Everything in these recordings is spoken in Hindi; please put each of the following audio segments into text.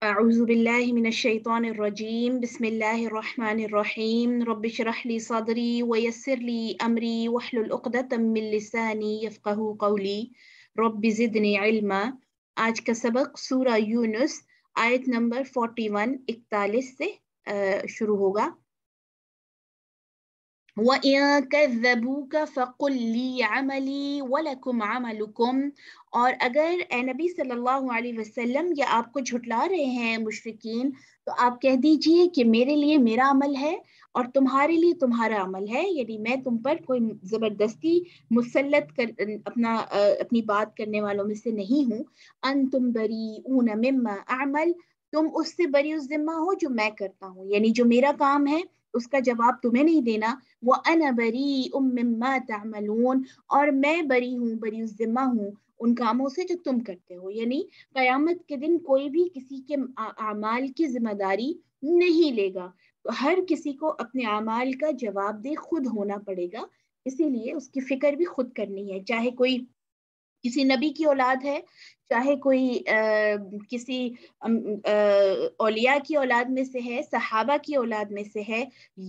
أعوذ بالله من الشيطان الرجيم بسم الله الرحمن الرحيم رب اشرح لي صدري ويسر لي أمري واحلل عقدة من لساني يفقه قولي رب زدني علما آج کا سبق سورة يونس आयत نمبر 41 41 سے شروع ہوگا وَإِن كَذَّبُوكَ فَقُلْ لِي عَمَلِي وَلَكُمْ عَمَلُكُمْ और अगर नबी सल्लल्लाहु अलैहि वसल्लम या आपको झुटला रहे हैं मुशरकिन तो आप कह दीजिए कि मेरे लिए मेरा अमल है और तुम्हारे लिए तुम्हारा अमल है यानी मैं तुम पर कोई ज़बरदस्ती मुसलत कर अपना अपनी बात करने वालों में से नहीं हूँ अन तुम बरी ऊन अमल तुम उससे बरी उस जिम्मा हो जो मैं करता हूँ यानी जो मेरा काम है उसका जवाब तुम्हें नहीं देना वो अनबरी उम्मा तमलून और मैं बरी हूँ बरी ज़िम्मा हूँ उन कामों से जो तुम करते हो यानी क़यामत के दिन कोई भी किसी के अमाल की जिम्मेदारी नहीं लेगा हर किसी को अपने अमाल का जवाब दे खुद होना पड़ेगा इसीलिए उसकी फिक्र भी खुद करनी है चाहे कोई किसी नबी की औलाद है चाहे कोई आ, किसी ओलिया की औलाद में से है सहाबा की औलाद में से है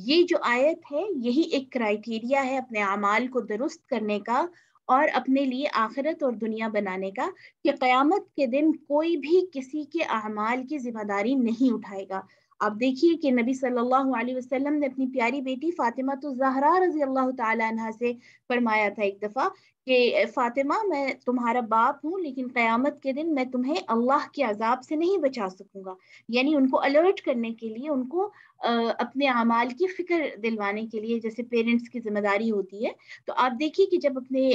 ये जो आयत है यही एक क्राइटेरिया है अपने अमाल को दुरुस्त करने का और अपने लिए आखिरत और दुनिया बनाने का कि क़यामत के दिन कोई भी किसी के अमाल की जिम्मेदारी नहीं उठाएगा आप देखिए कि नबी सल्लल्लाहु अलैहि वसल्लम ने अपनी प्यारी बेटी फातिमा तो जहरा रजी अल्लाह तला से फरमाया था एक दफ़ा कि फातिमा मैं तुम्हारा बाप हूँ लेकिन क़यामत के दिन मैं तुम्हें अल्लाह के अजाब से नहीं बचा सकूँगा यानी उनको अलर्ट करने के लिए उनको अपने अमाल की फिक्र दिलवाने के लिए जैसे पेरेंट्स की जिम्मेदारी होती है तो आप देखिए कि जब अपने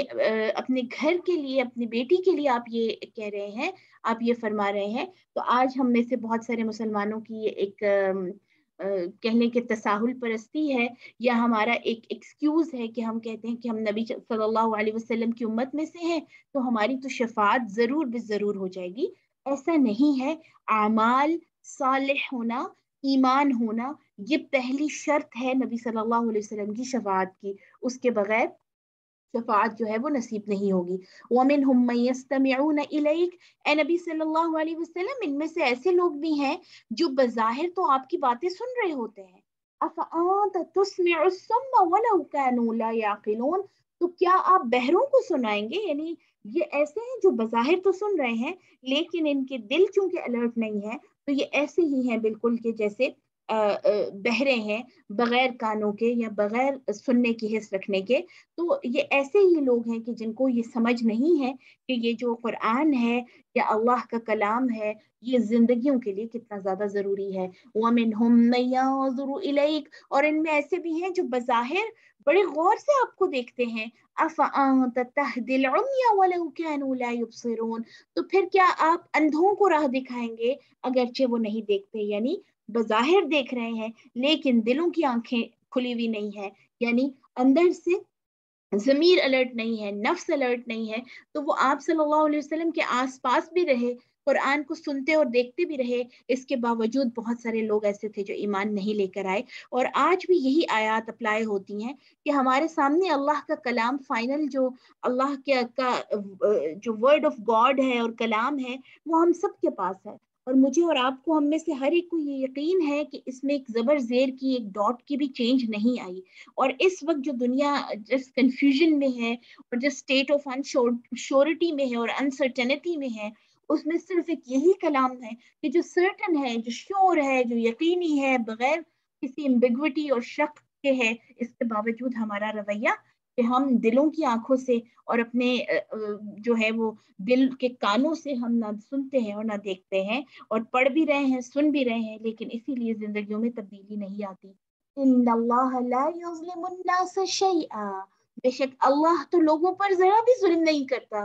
अपने घर के लिए अपनी बेटी के लिए आप ये कह रहे हैं आप ये फरमा रहे हैं तो आज हम में से बहुत सारे मुसलमानों की एक कहने के तसाहुल परस्ती है या हमारा एक एक्सक्यूज़ है कि हम कहते हैं कि हम नबी सल्लल्लाहु अलैहि वसल्लम की उम्मत में से हैं तो हमारी तो शफात ज़रूर भी ज़रूर हो जाएगी ऐसा नहीं है आमाल साल होना ईमान होना ये पहली शर्त है नबी सल्लल्लाहु अलैहि वसल्लम की शफात की उसके बगैर शफात जो है वो नसीब नहीं होगी वमिन ए नबी सल्लल्लाहु अलैहि वसल्लम इनमें से ऐसे लोग भी हैं जो बज़ाहिर तो आपकी बातें सुन रहे होते हैं तो क्या आप बहरों को सुनाएंगे यानी ये ऐसे हैं जो बज़ाहिर तो सुन रहे हैं लेकिन इनके दिल चूंकि अलर्ट नहीं है तो ये ऐसे ही हैं बिल्कुल कि जैसे बहरे हैं बगैर कानों के या बगैर सुनने की हिस्स रखने के तो ये ऐसे ही लोग हैं कि जिनको ये समझ नहीं है कि ये जो कुरान है या अल्लाह का कलाम है ये जिंदगियों के लिए कितना ज़्यादा ज़रूरी है वमिन हम नैयाजुरक और इनमें ऐसे भी हैं जो बज़ाहिर बड़े गौर से आपको देखते हैं अफ़ान तो फिर क्या आप अंधों को राह दिखाएंगे अगरचे वो नहीं देखते यानी बज़ाहिर देख रहे हैं लेकिन दिलों की आंखें खुली हुई नहीं है यानी अंदर से ज़मीर अलर्ट नहीं है नफ्स अलर्ट नहीं है तो वो आप सल्लल्लाहु अलैहि वसल्लम के आसपास भी रहे कुरान को सुनते और देखते भी रहे इसके बावजूद बहुत सारे लोग ऐसे थे जो ईमान नहीं लेकर आए और आज भी यही आयात अप्लाई होती हैं कि हमारे सामने अल्लाह का कलाम फाइनल जो अल्लाह के का जो वर्ड ऑफ गॉड है और कलाम है वो हम सब के पास है और मुझे और आपको हम में से हर एक को ये यकीन है कि इसमें एक ज़बर ज़ेर की एक डॉट की भी चेंज नहीं आई और इस वक्त जो दुनिया जिस कन्फ्यूजन में है और जिस स्टेट ऑफ अनश्योरिटी में है और अनसर्टेनिटी में है उसमें सिर्फ एक यही कलाम है कि जो सर्टन है जो श्योर है जो यकीनी है बगैर किसी एम्बिग्विटी और शक के है इसके बावजूद हमारा रवैया कि हम दिलों की आंखों से और अपने जो है वो दिल के कानों से हम ना सुनते हैं और ना देखते हैं और पढ़ भी रहे हैं सुन भी रहे हैं लेकिन इसीलिए जिंदगियों में तब्दीली नहीं आती बेशक अल्लाह तो लोगों पर जरा भी जुल्म नहीं करता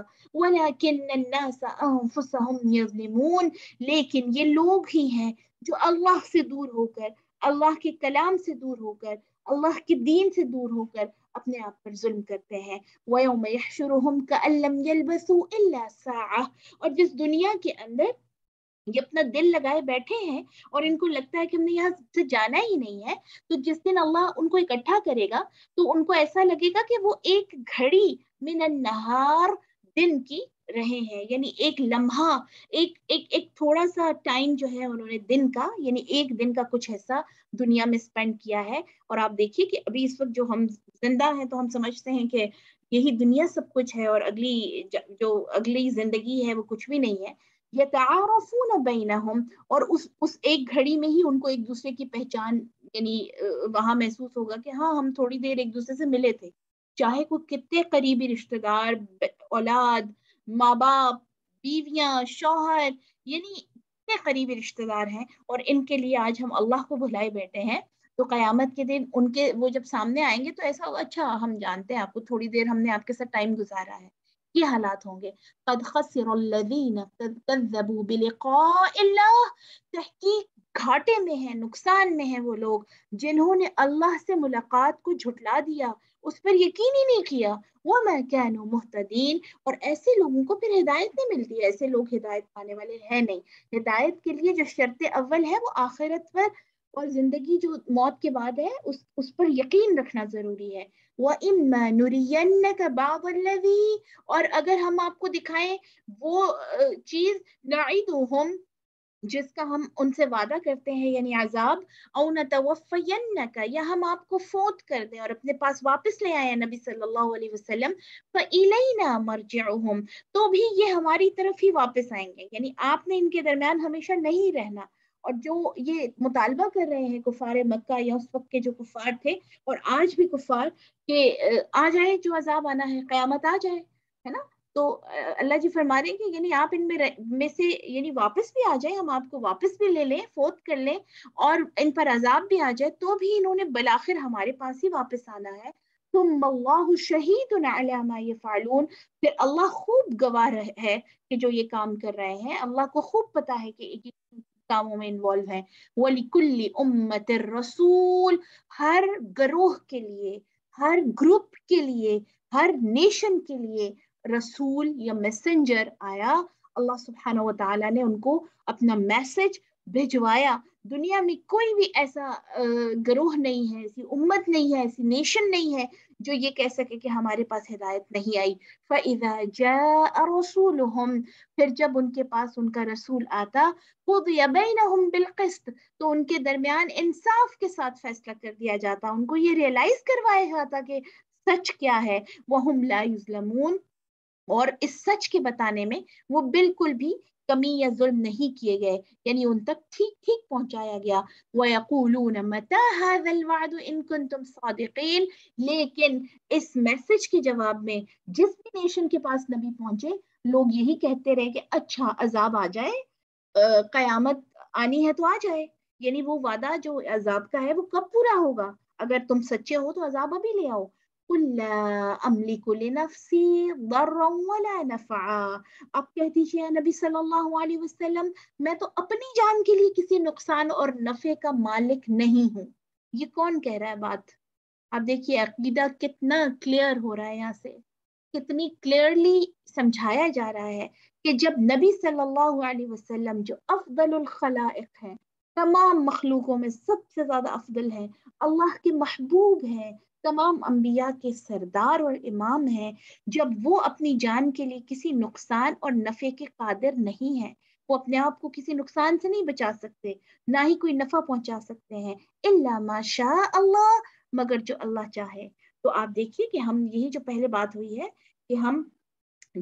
लेकिन ये लोग ही हैं जो अल्लाह से दूर होकर अल्लाह के कलाम से दूर होकर अल्लाह के दीन से दूर होकर अपने आप पर जुल्म करते हैं और जिस दुनिया के अंदर ये अपना दिल लगाए बैठे हैं और इनको लगता है कि हमने यहाँ से जाना ही नहीं है तो जिस दिन अल्लाह उनको इकट्ठा करेगा तो उनको ऐसा लगेगा कि वो एक घड़ी में नहार दिन की रहे हैं यानी एक लम्हा एक एक एक थोड़ा सा टाइम जो है उन्होंने दिन का यानी एक दिन का कुछ ऐसा दुनिया में स्पेंड किया है और आप देखिए कि अभी इस वक्त जो हम जिंदा हैं तो हम समझते हैं कि यही दुनिया सब कुछ है और अगली जो अगली जिंदगी है वो कुछ भी नहीं है यतारफून बैनहम और उस उस एक घड़ी में ही उनको एक दूसरे की पहचान यानी वहां महसूस होगा कि हाँ हम थोड़ी देर एक दूसरे से मिले थे चाहे कोई कितने करीबी रिश्तेदार औलाद माँ बाप बीवियां शौहर यानी कितने करीबी रिश्तेदार हैं और इनके लिए आज हम अल्लाह को भुलाए बैठे हैं तो कयामत के दिन उनके वो जब सामने आएंगे तो ऐसा अच्छा हम जानते हैं आपको थोड़ी देर हमने आपके साथ टाइम गुजारा है ये हालात होंगे तहकीक घाटे में है नुकसान में है वो लोग जिन्होंने अल्लाह से मुलाकात को झुटला दिया उस पर यकीन ही नहीं किया वो मैं मैन मुहतदीन और ऐसे लोगों को फिर हिदायत नहीं मिलती है ऐसे लोग हिदायत पाने वाले हैं नहीं हिदायत के लिए जो शर्त अव्वल है वो आखिरत पर और जिंदगी जो मौत के बाद है उस उस पर यकीन रखना जरूरी है वह इम का बाबी और अगर हम आपको दिखाएं वो चीज नाइद हम जिसका हम उनसे वादा करते हैं यानी आजाब औन तवफ़यन का या हम आपको फोत कर दें और अपने पास वापस ले आए नबी सल्लल्लाहु अलैहि वसल्लम फ़इलैना मरजिउहुम तो भी ये हमारी तरफ ही वापस आएंगे यानी आपने इनके दरमियान हमेशा नहीं रहना और जो ये मुतालबा कर रहे हैं कुफार मक्का या उस वक्त के जो कुफार थे और आज भी कुफार के आ जाए जो अजाब आना है क्यामत आ जाए है ना तो अल्लाह जी फरमा रहे हैं कि आप इनमें में से यानी वापस भी आ जाए हम आपको वापस भी ले लें फोत कर लें और इन पर अजाब भी आ जाए तो भी इन्होंने बलाखिर हमारे पास ही वापस आना है तुम शहीद फालून फिर अल्लाह खूब गवाह है कि जो ये काम कर रहे हैं अल्लाह को खूब पता है कि कामों में इन्वॉल्व है वली उम्मत रसूल हर गरोह के लिए हर ग्रुप के लिए हर नेशन के लिए रसूल या मैसेंजर आया अल्लाह सुबहाना वाली ने उनको अपना मैसेज भिजवाया दुनिया में कोई भी ऐसा गरोह नहीं है ऐसी उम्मत नहीं है ऐसी नेशन नहीं है जो ये कह सके कि हमारे पास हिदायत नहीं आई फ़ैज़ा फिर जब उनके पास उनका रसूल आता बिलकिस्त तो उनके दरमियान इंसाफ के साथ फैसला कर दिया जाता उनको ये रियलाइज करवाया जाता कि सच क्या है वह हम और इस सच के बताने में वो बिल्कुल भी कमी या जुल्म नहीं किए गए यानी उन तक ठीक ठीक पहुंचाया गया वह मता हाजल वादु इनकुन तुम सादिकीन लेकिन इस मैसेज के जवाब में जिस भी नेशन के पास नबी पहुंचे लोग यही कहते रहे कि अच्छा अजाब आ जाए कयामत आनी है तो आ जाए यानी वो वादा जो अजाब का है वो कब पूरा होगा अगर तुम सच्चे हो तो अजाब अभी ले आओ कुल अमलिक नफसी वला नफ़ा आप कह दीजिए नबी सल्लल्लाहु अलैहि वसल्लम मैं तो अपनी जान के लिए किसी नुकसान और नफ़े का मालिक नहीं हूँ ये कौन कह रहा है बात आप देखिए अकीदा कितना क्लियर हो रहा है यहाँ से कितनी क्लियरली समझाया जा रहा है कि जब नबी सल्लल्लाहु अलैहि वसल्लम जो अफजल खलाइक हैं तमाम मखलूकों में सबसे ज़्यादा अफजल है अल्लाह के महबूब हैं तमाम अम्बिया के सरदार और इमाम हैं जब वो अपनी जान के लिए किसी नुकसान और नफ़े के कादिर नहीं है वो अपने आप को किसी नुकसान से नहीं बचा सकते ना ही कोई नफ़ा पहुंचा सकते हैं इल्ला माशा अल्लाह मगर जो अल्लाह चाहे तो आप देखिए कि हम यही जो पहले बात हुई है कि हम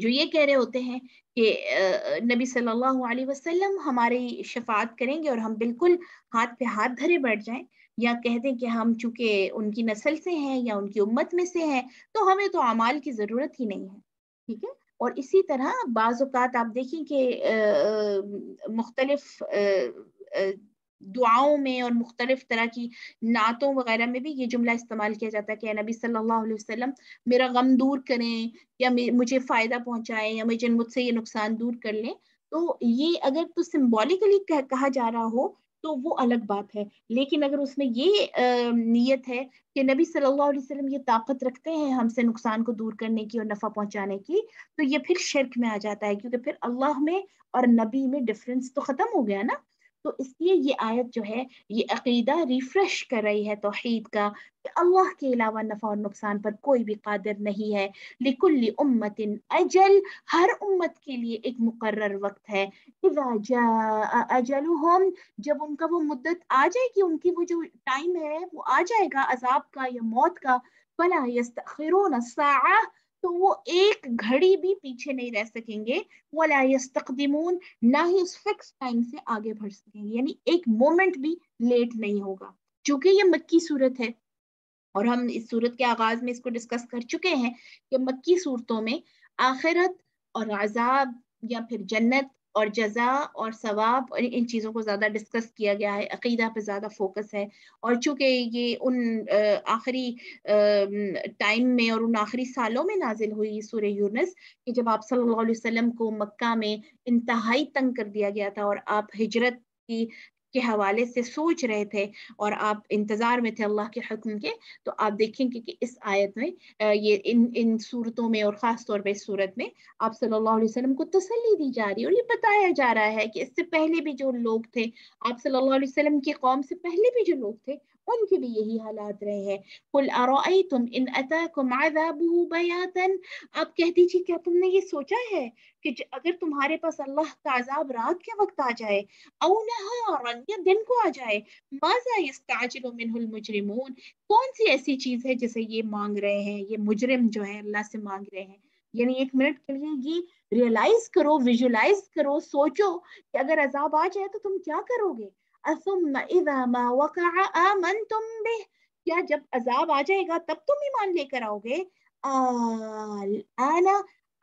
जो ये कह रहे होते हैं कि नबी सल्लल्लाहु अलैहि वसल्लम हमारी शफात करेंगे और हम बिल्कुल हाथ पे हाथ धरे बैठ जाएं या कह दें कि हम चूंकि उनकी नस्ल से हैं या उनकी उम्मत में से हैं तो हमें तो अमाल की ज़रूरत ही नहीं है ठीक है और इसी तरह बाज़ात आप देखें कि मुख्तलफ दुआओं में और मुख्तलिफ तरह की नातों वगैरह में भी ये जुमला इस्तेमाल किया जाता है कि नबी सल्लल्लाहु अलैहि वसल्लम मेरा गम दूर करें या मुझे फ़ायदा पहुंचाएं या मुझे मुझसे ये नुकसान दूर कर लें तो ये अगर तो सिम्बॉलिकली कहा जा रहा हो तो वो अलग बात है लेकिन अगर उसमें ये नीयत है कि नबी सल्लल्लाहु अलैहि वसल्लम ये ताकत रखते हैं हमसे नुकसान को दूर करने की और नफ़ा पहुंचाने की तो ये फिर शर्क में आ जाता है क्योंकि फिर अल्लाह में और नबी में डिफरेंस तो ख़त्म हो गया ना तो इसलिए ये आयत जो है ये अकीदा रिफ्रेश कर रही है तोहहीद का कि अल्लाह के अलावा नफ़ा और नुकसान पर कोई भी क़ादर नहीं है लिकुल्ली उम्मतिन अजल हर उम्मत के लिए एक मुकर्र वक्त है हम जब उनका वो मुद्दत आ जाएगी उनकी वो जो टाइम है वो आ जाएगा अजाब का या मौत का फला यस्तखिरून तो वो एक घड़ी भी पीछे नहीं रह सकेंगे वो यस्तकदमून ना ही उस फिक्स टाइम से आगे बढ़ सकेंगे यानी एक मोमेंट भी लेट नहीं होगा क्योंकि ये मक्की सूरत है और हम इस सूरत के आगाज में इसको डिस्कस कर चुके हैं कि मक्की सूरतों में आखिरत और आजाब या फिर जन्नत और जजा और सवाब और इन चीज़ों को ज़्यादा डिस्कस किया गया है अकीदा पे ज़्यादा फोकस है और चूंकि ये उन आखिरी टाइम में और उन आखिरी सालों में नाजिल हुई सूर यूनस कि जब आप सल्लल्लाहु अलैहि वसल्लम को मक्का में इंतहाई तंग कर दिया गया था और आप हिजरत की के हवाले से सोच रहे थे और आप इंतज़ार में थे अल्लाह के हकम के तो आप देखेंगे कि इस आयत में ये इन इन सूरतों में और ख़ास तौर पर इस सूरत में आप सल्लल्लाहु अलैहि वसल्लम को तसली दी जा रही है और ये बताया जा रहा है कि इससे पहले भी जो लोग थे आप सल्लल्लाहु अलैहि वसल्लम की कौम से पहले भी जो लोग थे उनके भी यही हालात रहे हैं कुल आरोई तुम इन अतःकुम बयातन आप कह दीजिए क्या तुमने ये सोचा है कि अगर तुम्हारे पास अल्लाह का अजाब रात के वक्त आ जाए औ या दिन को आ जाए माजा इस्ताजिलु मुजरिमून कौन सी ऐसी चीज है जिसे ये मांग रहे हैं ये मुजरिम जो है अल्लाह से मांग रहे हैं यानी एक मिनट के लिए ये रियलाइज करो विजुलाइज करो सोचो कि अगर अजाब आ जाए तो तुम क्या करोगे असुम इजा मा वक़ा आमनतुम बिह क्या जब अजाब आ जाएगा तब तुम ईमान लेकर आओगे आना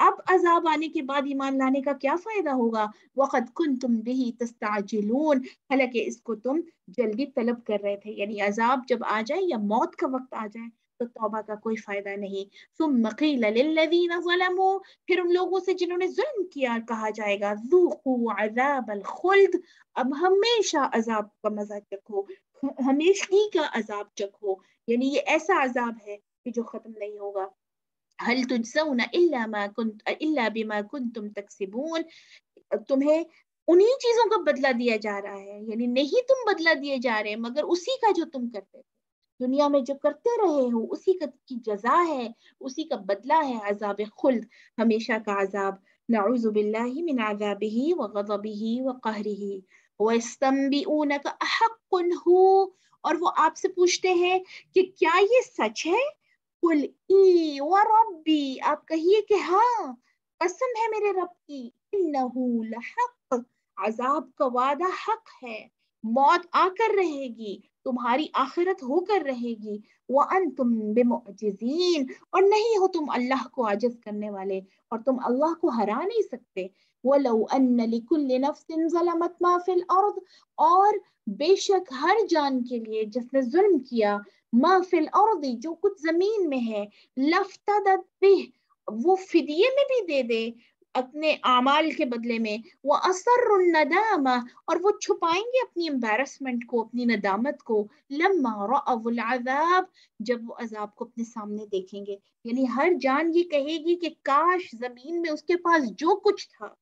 अब अजाब आने के बाद ईमान लाने का क्या फ़ायदा होगा वक़द कन तुम भी तस्ताजिलून हालांकि इसको तुम जल्दी तलब कर रहे थे यानी अजाब जब आ जाए या मौत का वक्त आ जाए तो तौबा का कोई फायदा नहीं सो मकीलमू फिर उन लोगों से जिन्होंने जुल्म किया कहा जाएगा अब हमेशा अजाब का मजा चखो हमेशा का अजाब चखो यानी ये ऐसा अजाब है कि जो ख़त्म नहीं होगा हल तुझसा तुम मा कुंत तकसिबून तुम्हें उन्हीं चीज़ों का बदला दिया जा रहा है यानी नहीं तुम बदला दिए जा रहे मगर उसी का जो तुम करते थे दुनिया में जो करते रहे हो उसी का की जजा है उसी का बदला है अजाब खुल्द हमेशा का अजाब नाउजुबिल्लिन आजाब ही व गजब ही व कहरी ही वस्तम्बी और वो आपसे पूछते हैं कि क्या ये सच है कुल ई व रब्बी आप कहिए कि हाँ कसम है मेरे रब की इन्नहू लहक अजाब का वादा हक है मौत आकर रहेगी तुम्हारी आखिरत होकर रहेगी वह अन तुम बेमोजीन और नहीं हो तुम अल्लाह को आजिज करने वाले और तुम अल्लाह को हरा नहीं सकते वलो अर्द और बेशक हर जान के लिए जिसने जुल्म किया माफिल अर्द जो कुछ जमीन में है लफ्ता वो फिदिये में भी दे दे अपने आमाल के बदले में वो असर नदामा और वो छुपाएंगे अपनी एम्बेरसमेंट को अपनी नदामत को लम्मा रजाब जब वो अजाब को अपने सामने देखेंगे यानी हर जान ये कहेगी कि काश जमीन में उसके पास जो कुछ था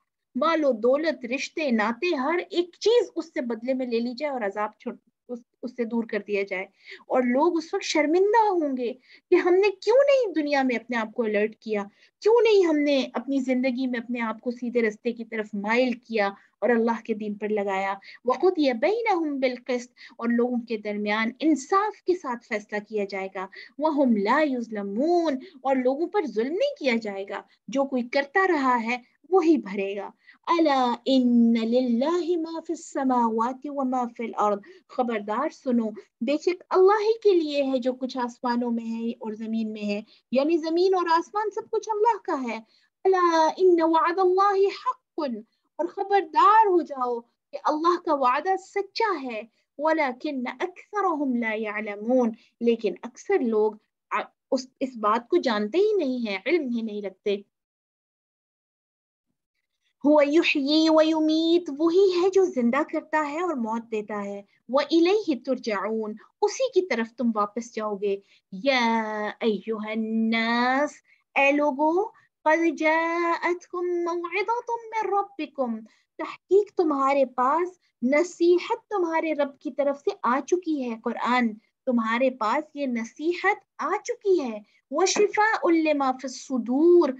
मालो दौलत रिश्ते नाते हर एक चीज उससे बदले में ले ली जाए और अजाब उससे दूर कर दिया जाए और लोग उस वक्त शर्मिंदा होंगे कि हमने क्यों नहीं दुनिया में अपने आप को अलर्ट किया क्यों नहीं हमने अपनी ज़िंदगी में अपने आप को सीधे रस्ते की तरफ माइल किया और अल्लाह के दिन पर लगाया यह बई बैन हम बिलकस्त और लोगों के दरमियान इंसाफ के साथ फैसला किया जाएगा वह हम लाजलमून और लोगों पर जुल्म नहीं किया जाएगा जो कोई करता रहा है वही भरेगा अला इन लिल्लाहि मा फिस समावाति व मा फिल अर्द खबरदार सुनो बेशक अल्लाह ही के लिए है जो कुछ आसमानों में है और ज़मीन में है यानी ज़मीन और आसमान सब कुछ अल्लाह का है अला इन वअद अल्लाह हक़ और खबरदार हो जाओ कि अल्लाह का वादा सच्चा है वलाकिन अक्सरहुम ला यालमून लेकिन अक्सर लोग उस इस बात को जानते ही नहीं है इल्म ही नहीं रखते हुआ वही है जो जिंदा करता है और मौत देता है व इलैहि तुरजाउन उसी की तरफ तुम वापस जाओगे या लोगो तहकीक तुम्हारे पास नसीहत तुम्हारे रब की तरफ से आ चुकी है कुरान तुम्हारे पास ये नसीहत आ चुकी है वो शिफा उल्लेमा सुदूर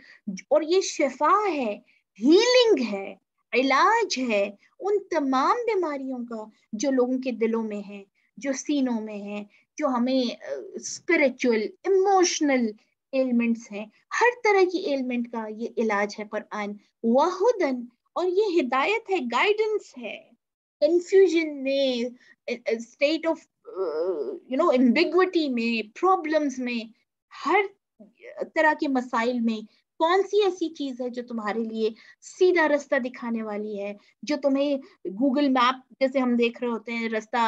और ये शिफा है हीलिंग है इलाज है उन तमाम बीमारियों का जो लोगों के दिलों में है जो सीनों में है जो हमें स्पिरिचुअल इमोशनल एलिमेंट्स हैं हर तरह की एलिमेंट का ये इलाज है कुरान वाहुदन और ये हिदायत है गाइडेंस है कंफ्यूजन में state of you know ambiguity में प्रॉब्लम्स में हर तरह के मसाइल में कौन सी ऐसी चीज है जो तुम्हारे लिए सीधा रास्ता दिखाने वाली है जो तुम्हें गूगल मैप जैसे हम देख रहे होते हैं रास्ता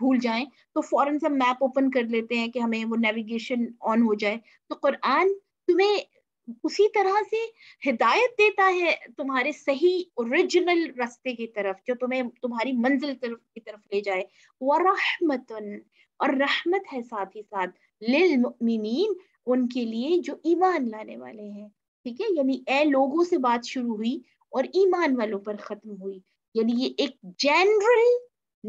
भूल जाए तो फौरन से मैप ओपन कर लेते हैं कि हमें वो नेविगेशन ऑन हो जाए तो कुरान तुम्हें उसी तरह से हिदायत देता है तुम्हारे सही ओरिजिनल रास्ते की तरफ जो तुम्हें तुम्हारी मंजिल तरफ की तरफ ले जाए वह रहमतन और रहमत है साथ ही साथ लिल उनके लिए जो ईमान लाने वाले हैं ठीक है यानी ए लोगों से बात शुरू हुई और ईमान वालों पर खत्म हुई यानी ये एक जनरल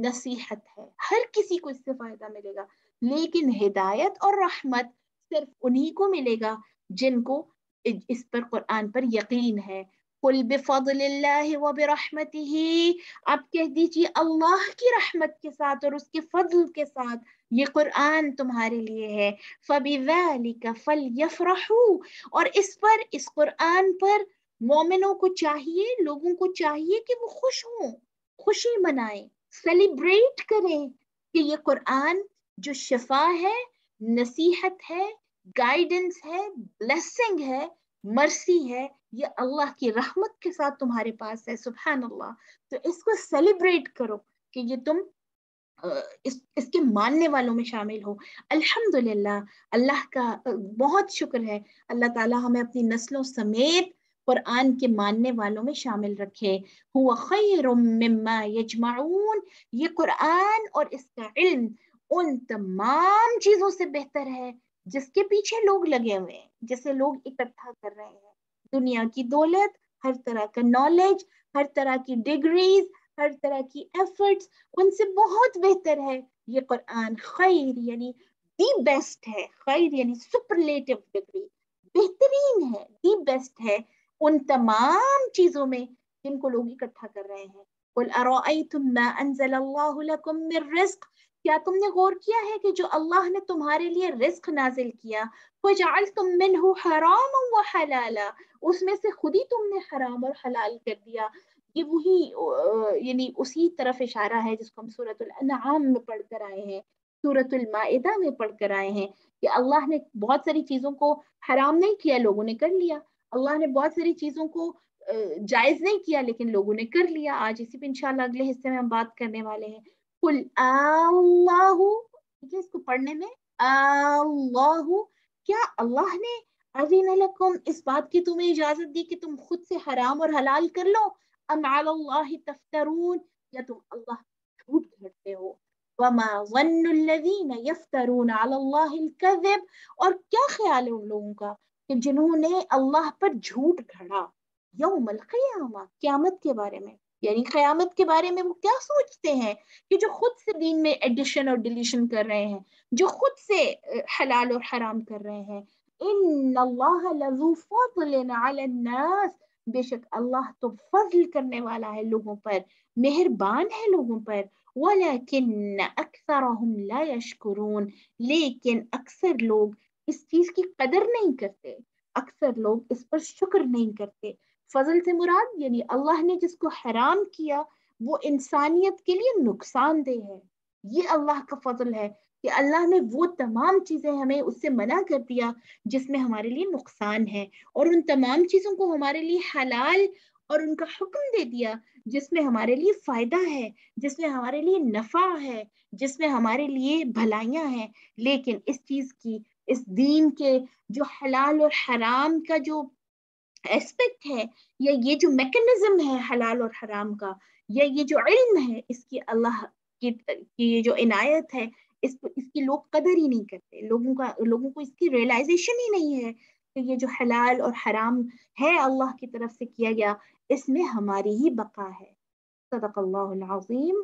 नसीहत है हर किसी को इससे फायदा मिलेगा लेकिन हिदायत और रहमत सिर्फ उन्हीं को मिलेगा जिनको इस पर कुरान पर यकीन है कुल बेफल व बरहमत ही आप कह दीजिए अल्लाह की रहमत के साथ और उसके फजल के साथ ये कुरान तुम्हारे लिए है फ़बिका फल यफरहू और इस पर इस कुरान पर मोमिनों को चाहिए लोगों को चाहिए कि वो खुश हों खुशी मनाएं सेलिब्रेट करें कि ये कुरान जो शफा है नसीहत है गाइडेंस है ब्लेसिंग है मर्सी है ये अल्लाह की रहमत के साथ तुम्हारे पास है सुबह अल्लाह तो इसको सेलिब्रेट करो कि ये तुम इस इसके मानने वालों में शामिल हो अल्हम्दुलिल्लाह अल्लाह का बहुत शुक्र है अल्लाह ताला हमें अपनी नस्लों समेत कुरान के मानने वालों में शामिल रखे हुआ यजमाउन ये कुरान और इसका इल्म उन तमाम चीज़ों से बेहतर है जिसके पीछे लोग लगे हुए हैं जिसे लोग इकट्ठा कर रहे हैं दुनिया की दौलत हर तरह का नॉलेज हर तरह की डिग्रीज हर तरह की एफर्ट्स उनसे बहुत बेहतर है ये कुरान खैर यानी दी बेस्ट है खैर यानी सुपरलेटिव डिग्री बेहतरीन है दी बेस्ट है उन तमाम चीजों में जिनको लोग इकट्ठा कर रहे हैं क्या तुमने गौर किया है कि जो अल्लाह ने तुम्हारे लिए रिस्क नाजिल किया हराम हलाला उसमें से खुद ही तुमने हराम और हलाल कर दिया ये वही यानी उसी तरफ इशारा है जिसको हम सूरत में पढ़ कर आए हैं सूरतमादा में पढ़ कर आए हैं कि अल्लाह ने बहुत सारी चीज़ों को हराम नहीं किया लोगों ने कर लिया अल्लाह ने बहुत सारी चीज़ों को जायज़ नहीं किया लेकिन लोगों ने कर लिया आज इसी पे इंशाल्लाह अगले हिस्से में हम बात करने वाले हैं قول الله કે इसको पढ़ने में અલ્લાહુ ક્યાં અલ્લાહને અઝનલકમ اس વાત કે તુમે इजाजत દી કે તુમ ખુદ સે હરામ ઓર હલાલ કર લો અમ עלલ્લાહ તફતરુન યતમ અલ્લાહ વો ઘટતે હો વમા વનુલલજીન યફતરુન અલાલ્લાહ અલકذب ઓર ક્યાં ખ્યાલ હે ઉન લોગો કા કે જિन्होने અલ્લાહ પર ਝૂઠ ઘડા યમલ કિયામા કિયામત કે બારે મેં यानी क़यामत के बारे में वो क्या सोचते हैं कि जो खुद से दीन में एडिशन और डिलीशन कर रहे हैं जो खुद से हलाल और हराम कर रहे हैं बेशक अल्लाह तो फजल करने वाला है लोगों पर मेहरबान है लोगों पर वलाकिन लेकिन अक्सर लोग इस चीज़ की कदर नहीं करते अक्सर लोग इस पर शुक्र नहीं करते फजल से मुराद यानी अल्लाह ने जिसको हैराम किया वो इंसानियत के लिए दे है ये अल्लाह का फजल है कि अल्लाह ने वो तमाम चीज़ें हमें उससे मना कर दिया जिसमें हमारे लिए नुकसान है और उन तमाम चीज़ों को हमारे लिए हलाल और उनका हुक्म दे दिया जिसमें हमारे लिए फ़ायदा है जिसमें हमारे लिए नफ़ा है जिसमें हमारे लिए भलाइयाँ हैं लेकिन इस चीज़ की इस दीन के जो हलाल और हराम का जो एस्पेक्ट है या ये जो मेकनिज़म है हलाल और हराम का या ये जो इल्म है इसकी अल्लाह की, ये जो इनायत है इस इसकी लोग कदर ही नहीं करते लोगों का लोगों को इसकी रियलाइजेशन ही नहीं है कि ये जो हलाल और हराम है अल्लाह की तरफ से किया गया इसमें हमारी ही बका है सदक अल्लाजीम